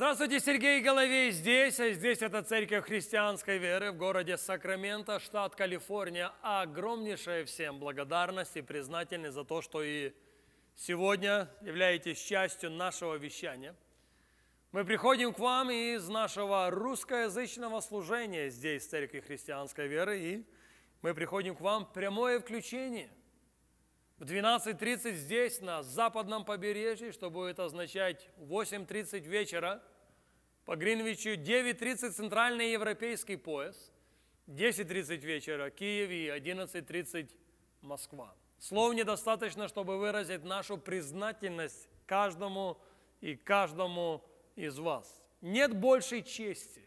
Здравствуйте, Сергей Головей здесь, а здесь это церковь христианской веры в городе Сакраменто, штат Калифорния. Огромнейшая всем благодарность и признательность за то, что и сегодня являетесь частью нашего вещания. Мы приходим к вам из нашего русскоязычного служения здесь, в церкви христианской веры, и мы приходим к вам прямое включение – в 12.30 здесь, на западном побережье, что будет означать 8.30 вечера, по Гринвичу 9.30 центральный европейский пояс, 10.30 вечера Киев и 11.30 Москва. Слов недостаточно, чтобы выразить нашу признательность каждому и каждому из вас. Нет большей чести,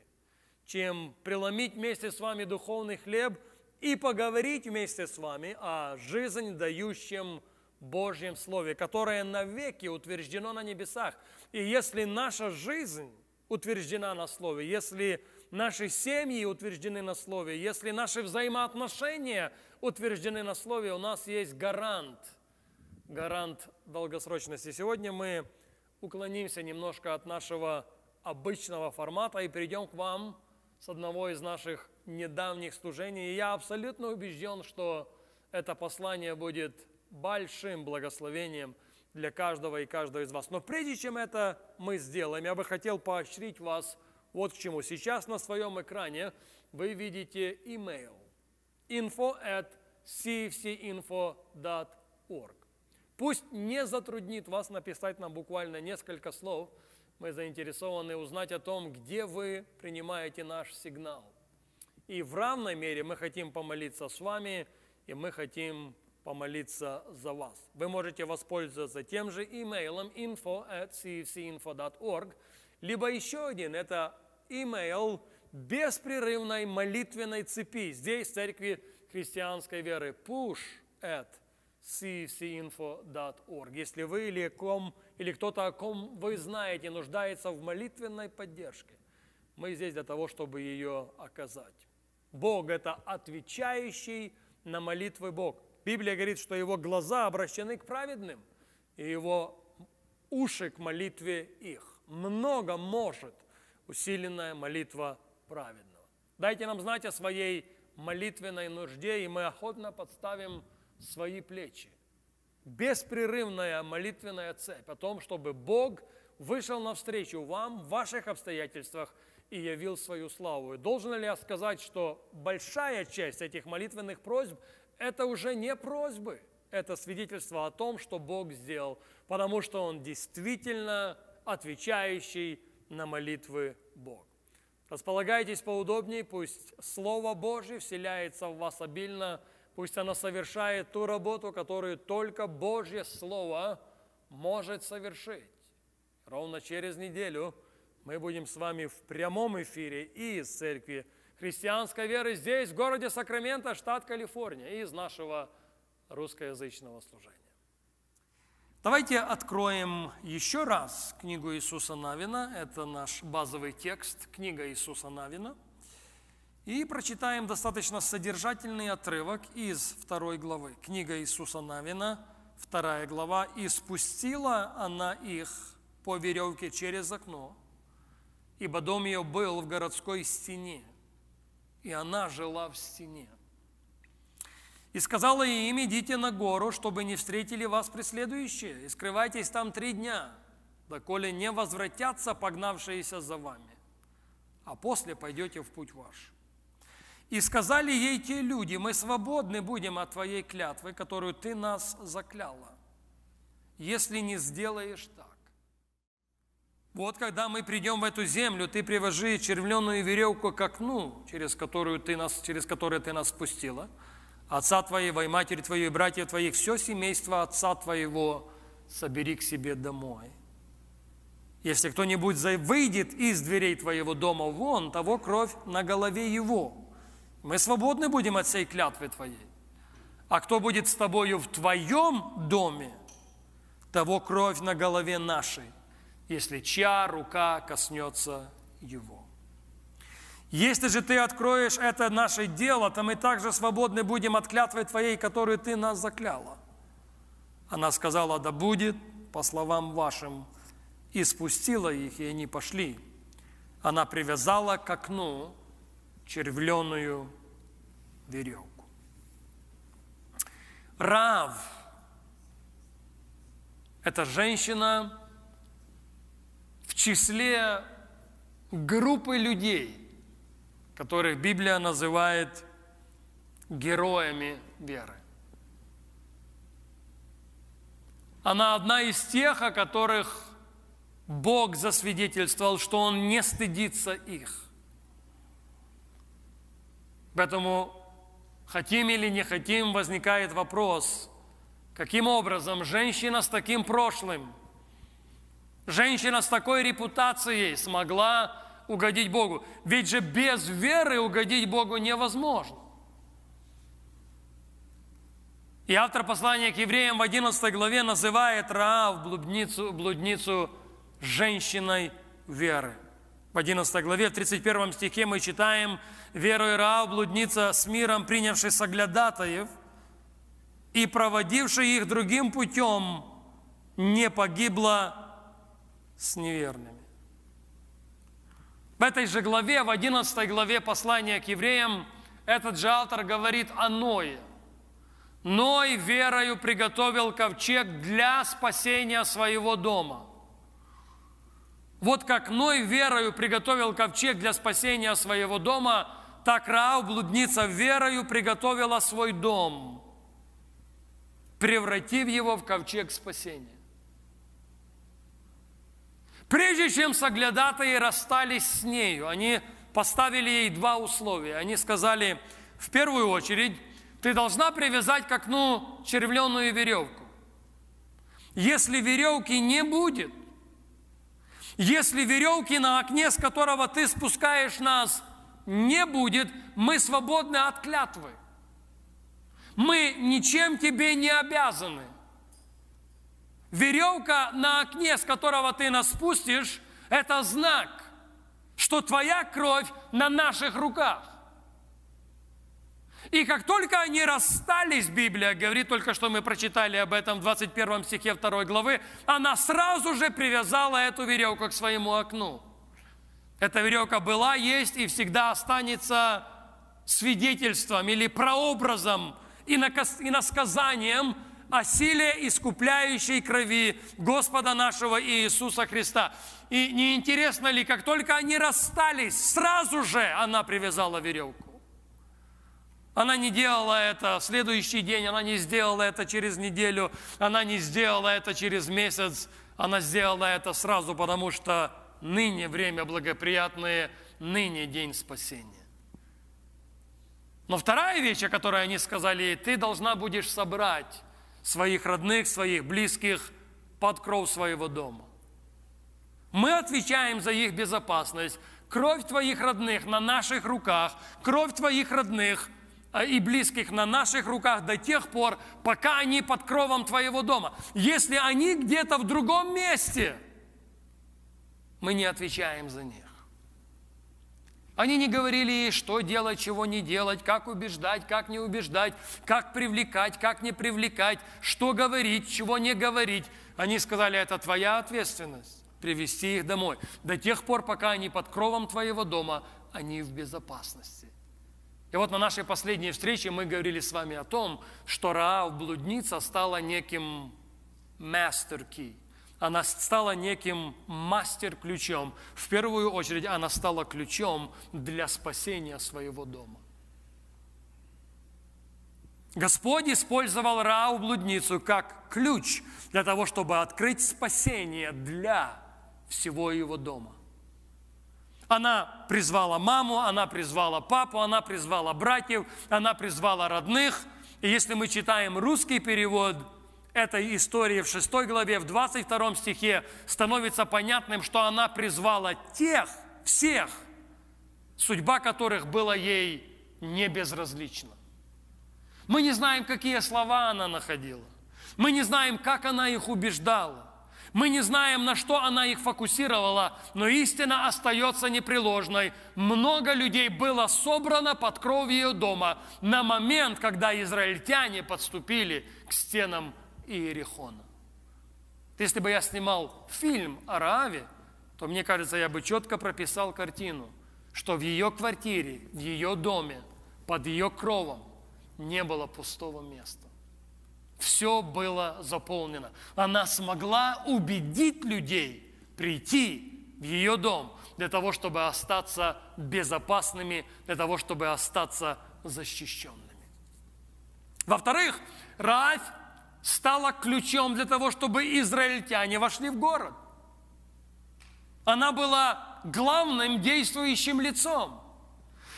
чем преломить вместе с вами духовный хлеб и поговорить вместе с вами о жизнь дающем Божьем Слове, которое навеки утверждено на небесах. И если наша жизнь утверждена на Слове, если наши семьи утверждены на Слове, если наши взаимоотношения утверждены на Слове, у нас есть гарант, гарант долгосрочности. Сегодня мы уклонимся немножко от нашего обычного формата и перейдем к вам с одного из наших недавних служений. И я абсолютно убежден, что это послание будет большим благословением – для каждого и каждого из вас. Но прежде чем это мы сделаем, я бы хотел поощрить вас вот к чему. Сейчас на своем экране вы видите email info at cfcinfo.org. Пусть не затруднит вас написать нам буквально несколько слов. Мы заинтересованы узнать о том, где вы принимаете наш сигнал. И в равной мере мы хотим помолиться с вами, и мы хотим помолиться за вас. Вы можете воспользоваться тем же имейлом info at cfcinfo.org, либо еще один – это имейл беспрерывной молитвенной цепи. Здесь, в церкви христианской веры, push at cfcinfo.org. Если вы или, ком, или кто-то, о ком вы знаете, нуждается в молитвенной поддержке, мы здесь для того, чтобы ее оказать. Бог – это отвечающий на молитвы Бог – Библия говорит, что его глаза обращены к праведным, и его уши к молитве их. Много может усиленная молитва праведного. Дайте нам знать о своей молитвенной нужде, и мы охотно подставим свои плечи. Беспрерывная молитвенная цепь о том, чтобы Бог вышел навстречу вам в ваших обстоятельствах и явил свою славу. И должен ли я сказать, что большая часть этих молитвенных просьб это уже не просьбы, это свидетельство о том, что Бог сделал, потому что Он действительно отвечающий на молитвы Бог. Располагайтесь поудобнее, пусть Слово Божье вселяется в вас обильно, пусть оно совершает ту работу, которую только Божье Слово может совершить. Ровно через неделю мы будем с вами в прямом эфире и из церкви христианской веры здесь, в городе Сакраменто, штат Калифорния, из нашего русскоязычного служения. Давайте откроем еще раз книгу Иисуса Навина. Это наш базовый текст, книга Иисуса Навина. И прочитаем достаточно содержательный отрывок из второй главы. Книга Иисуса Навина, вторая глава. «И спустила она их по веревке через окно, ибо дом ее был в городской стене, и она жила в стене. И сказала им, идите на гору, чтобы не встретили вас преследующие, и скрывайтесь там три дня, доколе не возвратятся погнавшиеся за вами, а после пойдете в путь ваш. И сказали ей те люди, мы свободны будем от твоей клятвы, которую ты нас закляла, если не сделаешь так. Вот когда мы придем в эту землю, ты привожи червленную веревку к окну, через, которую ты нас, через которое ты нас спустила, отца твоего и матери твоей, и братья твоих, все семейство отца твоего собери к себе домой. Если кто-нибудь выйдет из дверей твоего дома вон, того кровь на голове его. Мы свободны будем от всей клятвы твоей. А кто будет с тобою в твоем доме, того кровь на голове нашей – если чья рука коснется его. Если же ты откроешь это наше дело, то мы также свободны будем от клятвы твоей, которую ты нас закляла. Она сказала, да будет, по словам вашим, и спустила их, и они пошли. Она привязала к окну червленую веревку. Рав – это женщина, числе группы людей, которых Библия называет героями веры. Она одна из тех, о которых Бог засвидетельствовал, что Он не стыдится их. Поэтому, хотим или не хотим, возникает вопрос, каким образом женщина с таким прошлым – Женщина с такой репутацией смогла угодить Богу. Ведь же без веры угодить Богу невозможно. И автор послания к евреям в 11 главе называет Раав, блудницу, блудницу женщиной веры. В 11 главе, в 31 стихе мы читаем «Верой Раав, блудница с миром, принявший соглядатаев и проводивший их другим путем, не погибла с неверными. В этой же главе, в 11 главе послания к евреям, этот же автор говорит о Ное. Ной верою приготовил ковчег для спасения своего дома. Вот как Ной верою приготовил ковчег для спасения своего дома, так Рау, блудница, верою приготовила свой дом, превратив его в ковчег спасения. Прежде чем соглядатые расстались с нею, они поставили ей два условия. Они сказали, в первую очередь, ты должна привязать к окну червленую веревку. Если веревки не будет, если веревки на окне, с которого ты спускаешь нас, не будет, мы свободны от клятвы. Мы ничем тебе не обязаны. Веревка на окне, с которого ты нас спустишь, это знак, что твоя кровь на наших руках. И как только они расстались, Библия говорит, только что мы прочитали об этом в 21 стихе 2 главы, она сразу же привязала эту веревку к своему окну. Эта веревка была, есть и всегда останется свидетельством или прообразом и инакос... насказанием о силе искупляющей крови Господа нашего Иисуса Христа. И неинтересно ли, как только они расстались, сразу же она привязала веревку. Она не делала это в следующий день, она не сделала это через неделю, она не сделала это через месяц, она сделала это сразу, потому что ныне время благоприятное, ныне день спасения. Но вторая вещь, о которой они сказали ей, ты должна будешь собрать своих родных, своих близких под кров своего дома. Мы отвечаем за их безопасность. Кровь твоих родных на наших руках, кровь твоих родных а, и близких на наших руках до тех пор, пока они под кровом твоего дома. Если они где-то в другом месте, мы не отвечаем за них. Они не говорили ей, что делать, чего не делать, как убеждать, как не убеждать, как привлекать, как не привлекать, что говорить, чего не говорить. Они сказали, это твоя ответственность привести их домой. До тех пор, пока они под кровом твоего дома, они в безопасности. И вот на нашей последней встрече мы говорили с вами о том, что Раав блудница стала неким мастер-кей. Она стала неким мастер-ключом. В первую очередь она стала ключом для спасения своего дома. Господь использовал Рау, блудницу, как ключ для того, чтобы открыть спасение для всего его дома. Она призвала маму, она призвала папу, она призвала братьев, она призвала родных. И если мы читаем русский перевод – этой истории в 6 главе, в 22 стихе становится понятным, что она призвала тех, всех, судьба которых была ей не безразлична. Мы не знаем, какие слова она находила. Мы не знаем, как она их убеждала. Мы не знаем, на что она их фокусировала, но истина остается непреложной. Много людей было собрано под кровью ее дома на момент, когда израильтяне подступили к стенам Иерихона. Если бы я снимал фильм о Рааве, то, мне кажется, я бы четко прописал картину, что в ее квартире, в ее доме, под ее кровом не было пустого места. Все было заполнено. Она смогла убедить людей прийти в ее дом для того, чтобы остаться безопасными, для того, чтобы остаться защищенными. Во-вторых, Раавь стала ключом для того, чтобы израильтяне вошли в город. Она была главным действующим лицом.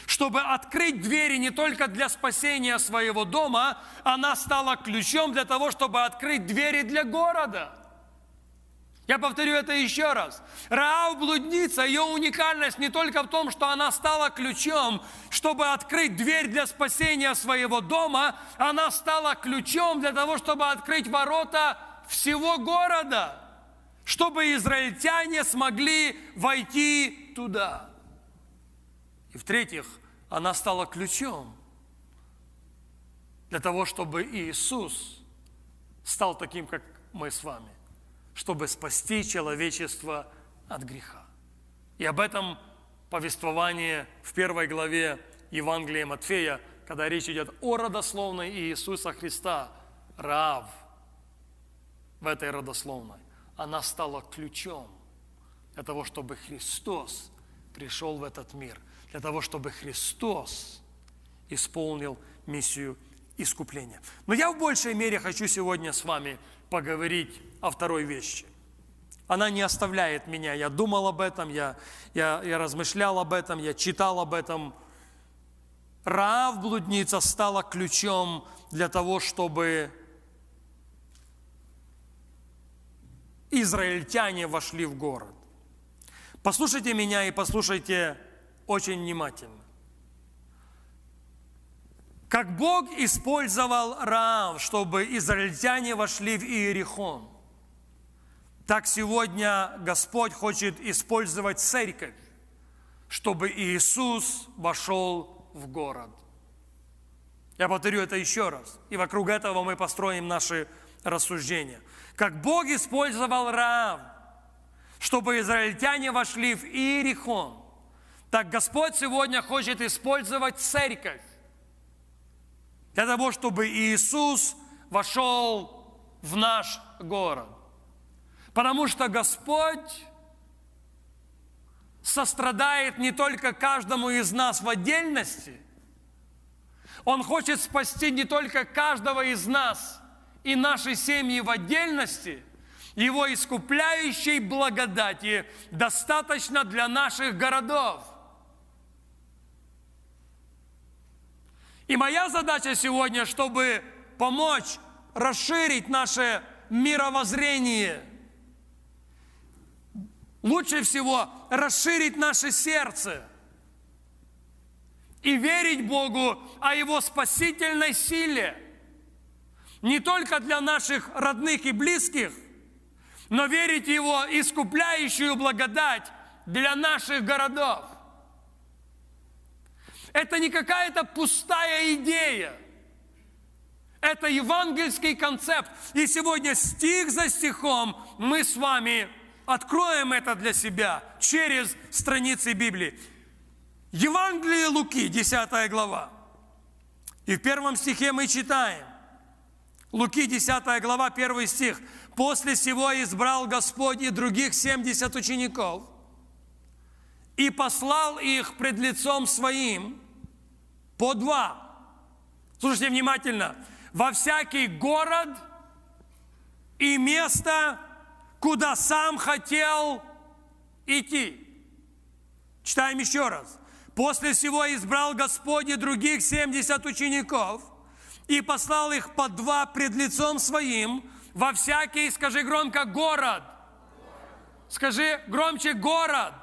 Чтобы открыть двери не только для спасения своего дома, она стала ключом для того, чтобы открыть двери для города – я повторю это еще раз. Раав блудница, ее уникальность не только в том, что она стала ключом, чтобы открыть дверь для спасения своего дома, она стала ключом для того, чтобы открыть ворота всего города, чтобы израильтяне смогли войти туда. И в-третьих, она стала ключом для того, чтобы Иисус стал таким, как мы с вами – чтобы спасти человечество от греха. И об этом повествование в первой главе Евангелия Матфея, когда речь идет о родословной Иисуса Христа, рав в этой родословной, она стала ключом для того, чтобы Христос пришел в этот мир, для того, чтобы Христос исполнил миссию искупления. Но я в большей мере хочу сегодня с вами поговорить о второй вещи. Она не оставляет меня. Я думал об этом, я, я, я размышлял об этом, я читал об этом. Раав, блудница, стала ключом для того, чтобы израильтяне вошли в город. Послушайте меня и послушайте очень внимательно. Как Бог использовал Раав, чтобы израильтяне вошли в Иерихон – так сегодня Господь хочет использовать церковь, чтобы Иисус вошел в город. Я повторю это еще раз. И вокруг этого мы построим наши рассуждения. Как Бог использовал Раам, чтобы израильтяне вошли в Иерихон, так Господь сегодня хочет использовать церковь для того, чтобы Иисус вошел в наш город. Потому что Господь сострадает не только каждому из нас в отдельности, Он хочет спасти не только каждого из нас и наши семьи в отдельности, Его искупляющей благодати достаточно для наших городов. И моя задача сегодня, чтобы помочь расширить наше мировоззрение – лучше всего расширить наше сердце и верить Богу о Его спасительной силе. Не только для наших родных и близких, но верить в Его искупляющую благодать для наших городов. Это не какая-то пустая идея. Это евангельский концепт. И сегодня стих за стихом мы с вами Откроем это для себя через страницы Библии. Евангелие Луки, 10 глава. И в первом стихе мы читаем. Луки, 10 глава, 1 стих. «После сего избрал Господь и других 70 учеников, и послал их пред лицом своим по два». Слушайте внимательно. «Во всякий город и место, куда сам хотел идти. Читаем еще раз. После всего избрал Господь и других 70 учеников и послал их по два пред лицом своим во всякий, скажи громко, город. Скажи громче город.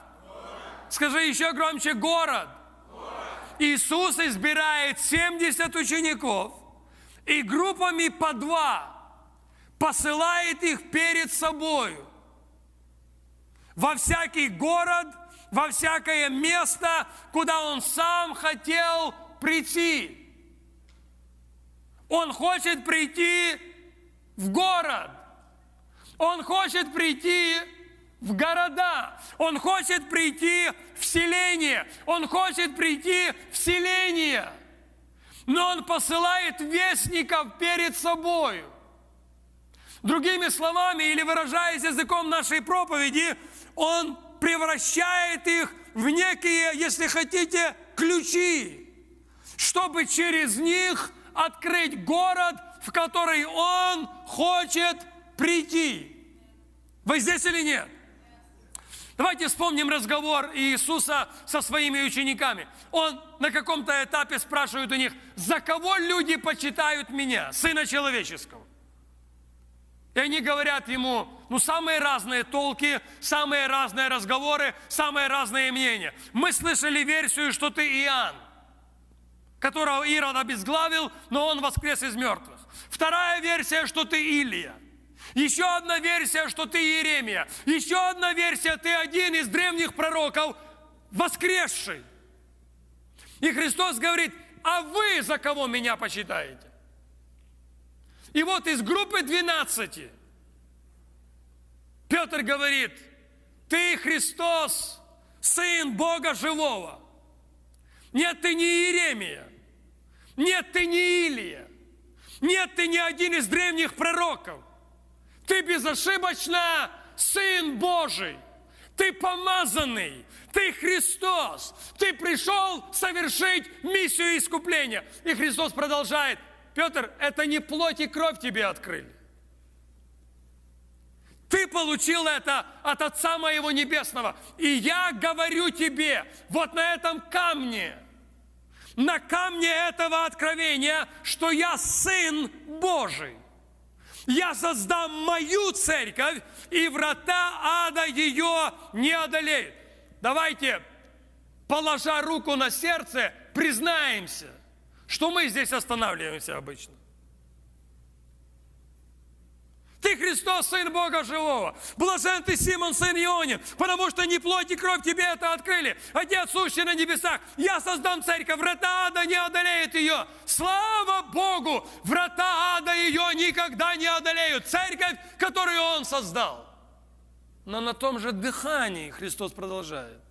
Скажи еще громче город. Иисус избирает 70 учеников и группами по два – посылает их перед собою во всякий город, во всякое место, куда он сам хотел прийти. Он хочет прийти в город. Он хочет прийти в города. Он хочет прийти в селение. Он хочет прийти в селение. Но он посылает вестников перед собою. Другими словами, или выражаясь языком нашей проповеди, Он превращает их в некие, если хотите, ключи, чтобы через них открыть город, в который Он хочет прийти. Вы здесь или нет? Давайте вспомним разговор Иисуса со своими учениками. Он на каком-то этапе спрашивает у них, за кого люди почитают меня, Сына Человеческого? И они говорят ему, ну, самые разные толки, самые разные разговоры, самые разные мнения. Мы слышали версию, что ты Иоанн, которого Ирод обезглавил, но он воскрес из мертвых. Вторая версия, что ты Илия. Еще одна версия, что ты Иеремия. Еще одна версия, ты один из древних пророков, воскресший. И Христос говорит, а вы за кого меня почитаете? И вот из группы 12 Петр говорит, ты Христос, Сын Бога Живого. Нет, ты не Иеремия. Нет, ты не Илия. Нет, ты не один из древних пророков. Ты безошибочно Сын Божий. Ты помазанный. Ты Христос. Ты пришел совершить миссию искупления. И Христос продолжает. Петр, это не плоть и кровь тебе открыли. Ты получил это от Отца Моего Небесного. И я говорю тебе, вот на этом камне, на камне этого откровения, что я Сын Божий. Я создам мою церковь, и врата ада ее не одолеет. Давайте, положа руку на сердце, признаемся – что мы здесь останавливаемся обычно? Ты Христос, Сын Бога Живого. Блажен ты, Симон, сын Ионин, потому что не плоть и кровь тебе это открыли. Отец, сущий на небесах, я создам церковь, врата ада не одолеют ее. Слава Богу, врата ада ее никогда не одолеют. Церковь, которую Он создал. Но на том же дыхании Христос продолжает.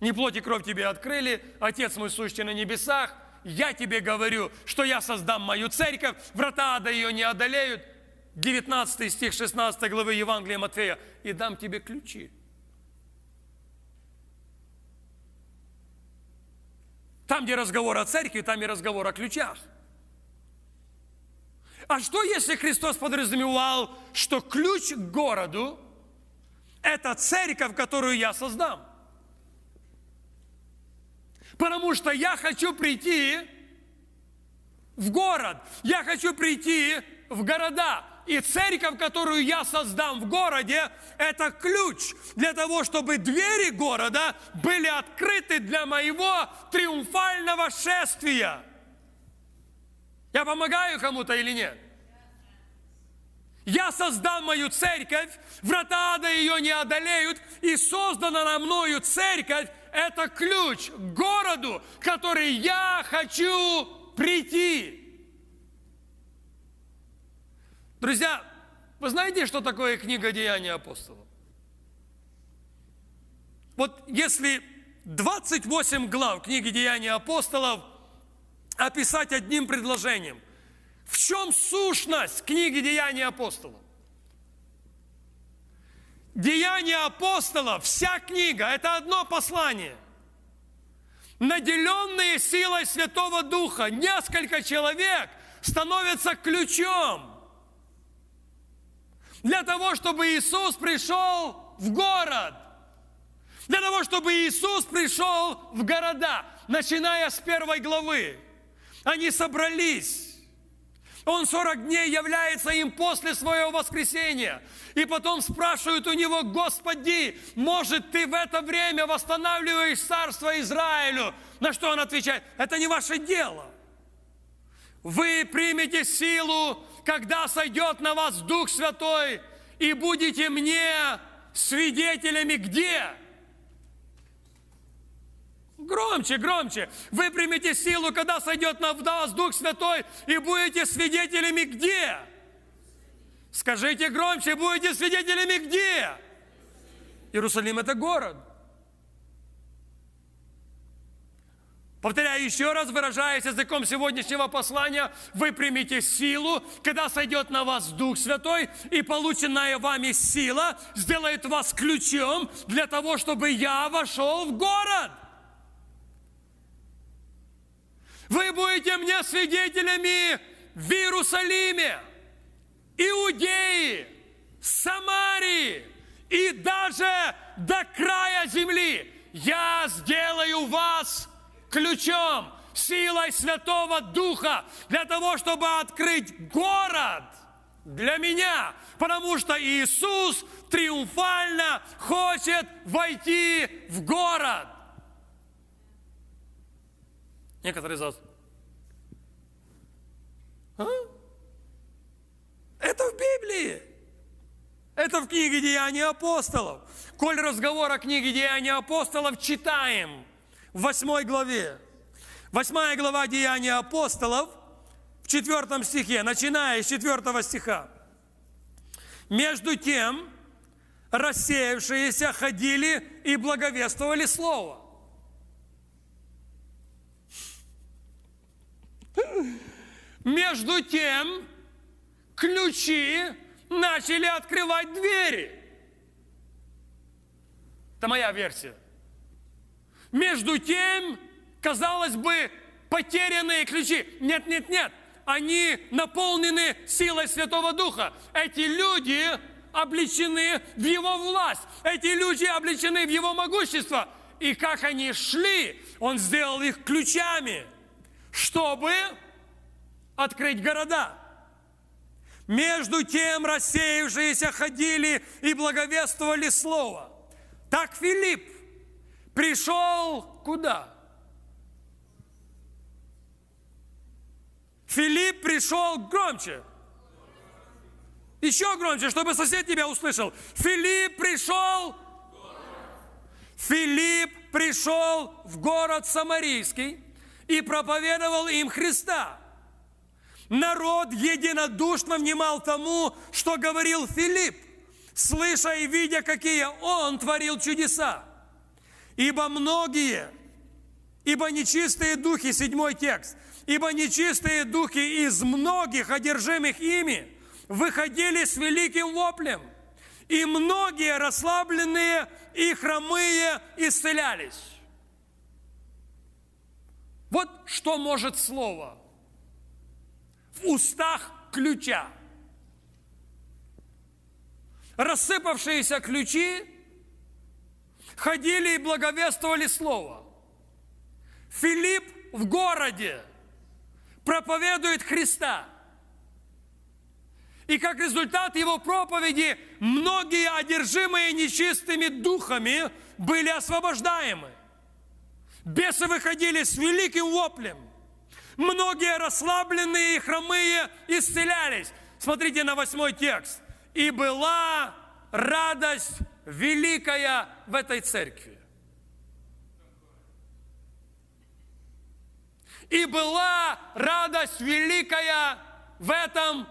Не плоть и кровь тебе открыли, Отец мой сущий на небесах, я тебе говорю, что я создам мою церковь, врата ада ее не одолеют. 19 стих 16 главы Евангелия Матфея. И дам тебе ключи. Там, где разговор о церкви, там и разговор о ключах. А что, если Христос подразумевал, что ключ к городу – это церковь, которую я создам? Потому что я хочу прийти в город, я хочу прийти в города. И церковь, которую я создам в городе, это ключ для того, чтобы двери города были открыты для моего триумфального шествия. Я помогаю кому-то или нет? Я создам мою церковь, врата ада ее не одолеют, и создана на мною церковь – это ключ к городу, в который я хочу прийти. Друзья, вы знаете, что такое книга «Деяния апостолов»? Вот если 28 глав книги «Деяния апостолов» описать одним предложением, в чем сущность книги «Деяния апостолов»? Деяния апостолов, вся книга, это одно послание. Наделенные силой Святого Духа, несколько человек становятся ключом для того, чтобы Иисус пришел в город, для того, чтобы Иисус пришел в города, начиная с первой главы. Они собрались, он 40 дней является им после своего воскресения. И потом спрашивают у него, Господи, может ты в это время восстанавливаешь царство Израилю? На что он отвечает, это не ваше дело. Вы примете силу, когда сойдет на вас Дух Святой, и будете мне свидетелями где? Громче, громче. Вы примете силу, когда сойдет на вас Дух Святой, и будете свидетелями где? Скажите громче, будете свидетелями где? Иерусалим – это город. Повторяю еще раз, выражаясь языком сегодняшнего послания, вы примите силу, когда сойдет на вас Дух Святой, и полученная вами сила сделает вас ключом для того, чтобы я вошел в город. Вы будете мне свидетелями в Иерусалиме, Иудеи, Самарии и даже до края земли. Я сделаю вас ключом, силой Святого Духа, для того, чтобы открыть город для меня, потому что Иисус триумфально хочет войти в город. Некоторые из вас... А? Это в Библии. Это в книге «Деяния апостолов». Коль разговор о книге «Деяния апостолов» читаем в 8 главе. 8 глава «Деяния апостолов» в 4 стихе, начиная с 4 стиха. «Между тем рассеявшиеся ходили и благовествовали Слово». Между тем, ключи начали открывать двери. Это моя версия. Между тем, казалось бы, потерянные ключи. Нет, нет, нет. Они наполнены силой Святого Духа. Эти люди обличены в Его власть. Эти люди обличены в Его могущество. И как они шли, Он сделал их ключами – чтобы открыть города. Между тем рассеявшиеся ходили и благовествовали Слово. Так Филипп пришел куда? Филипп пришел громче. Еще громче, чтобы сосед тебя услышал. Филипп пришел. Филипп пришел в город Самарийский и проповедовал им Христа. Народ единодушно внимал тому, что говорил Филипп, слыша и видя, какие он творил чудеса. Ибо многие, ибо нечистые духи, седьмой текст, ибо нечистые духи из многих, одержимых ими, выходили с великим воплем, и многие расслабленные и хромые исцелялись. Вот что может слово в устах ключа. Рассыпавшиеся ключи ходили и благовествовали слово. Филипп в городе проповедует Христа. И как результат его проповеди многие одержимые нечистыми духами были освобождаемы. Бесы выходили с великим воплем. Многие расслабленные и хромые исцелялись. Смотрите на восьмой текст. И была радость великая в этой церкви. И была радость великая в этом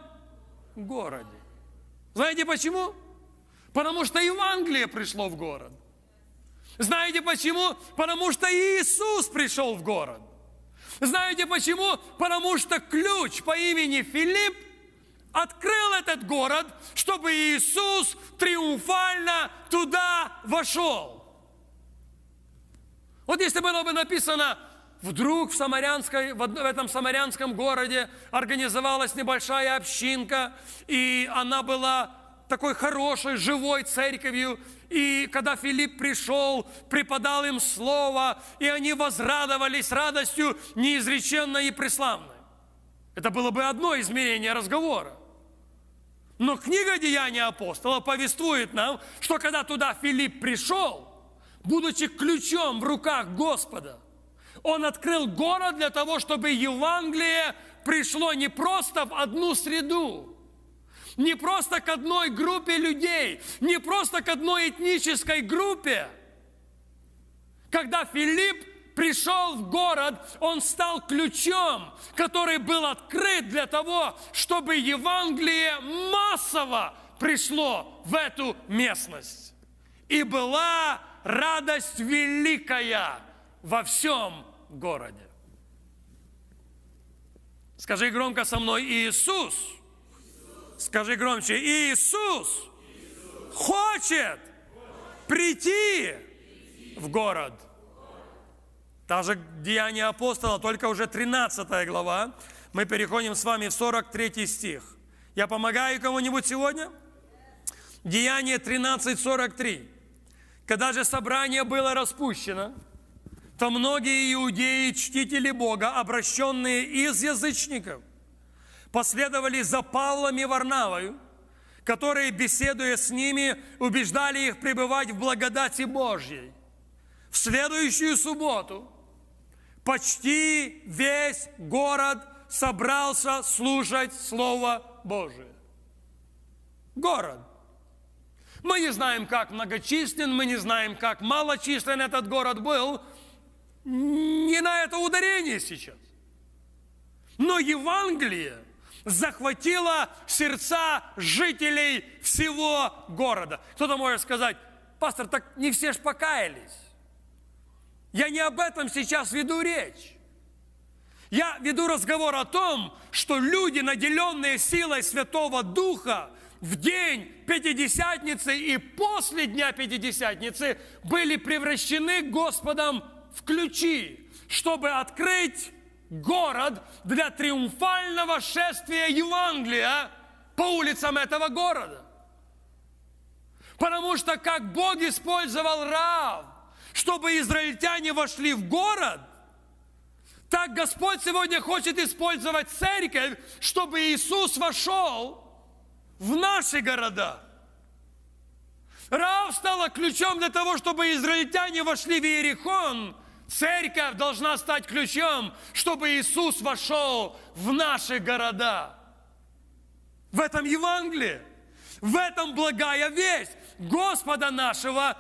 городе. Знаете почему? Потому что Евангелие пришло в город. Знаете почему? Потому что Иисус пришел в город. Знаете почему? Потому что ключ по имени Филипп открыл этот город, чтобы Иисус триумфально туда вошел. Вот если было бы написано, вдруг в, самарянской, в этом самарянском городе организовалась небольшая общинка, и она была такой хорошей, живой церковью, и когда Филипп пришел, преподал им слово, и они возрадовались радостью неизреченной и преславной. Это было бы одно измерение разговора. Но книга «Деяния апостола» повествует нам, что когда туда Филипп пришел, будучи ключом в руках Господа, он открыл город для того, чтобы Евангелие пришло не просто в одну среду, не просто к одной группе людей, не просто к одной этнической группе. Когда Филипп пришел в город, он стал ключом, который был открыт для того, чтобы Евангелие массово пришло в эту местность. И была радость великая во всем городе. Скажи громко со мной, Иисус скажи громче, Иисус, Иисус хочет, прийти, в город. Даже Деяния апостола, только уже 13 глава. Мы переходим с вами в 43 стих. Я помогаю кому-нибудь сегодня? Деяние 13.43. Когда же собрание было распущено, то многие иудеи, чтители Бога, обращенные из язычников, последовали за Павлом и Варнавою, которые, беседуя с ними, убеждали их пребывать в благодати Божьей. В следующую субботу почти весь город собрался слушать Слово Божие. Город. Мы не знаем, как многочислен, мы не знаем, как малочислен этот город был. Не на это ударение сейчас. Но Евангелие – захватила сердца жителей всего города. Кто-то может сказать, пастор, так не все ж покаялись. Я не об этом сейчас веду речь. Я веду разговор о том, что люди, наделенные силой Святого Духа, в день Пятидесятницы и после Дня Пятидесятницы были превращены Господом в ключи, чтобы открыть город для триумфального шествия Евангелия по улицам этого города. Потому что как Бог использовал Раав, чтобы израильтяне вошли в город, так Господь сегодня хочет использовать церковь, чтобы Иисус вошел в наши города. Раав стала ключом для того, чтобы израильтяне вошли в Иерихон – Церковь должна стать ключом, чтобы Иисус вошел в наши города. В этом Евангелие, в этом благая весть Господа нашего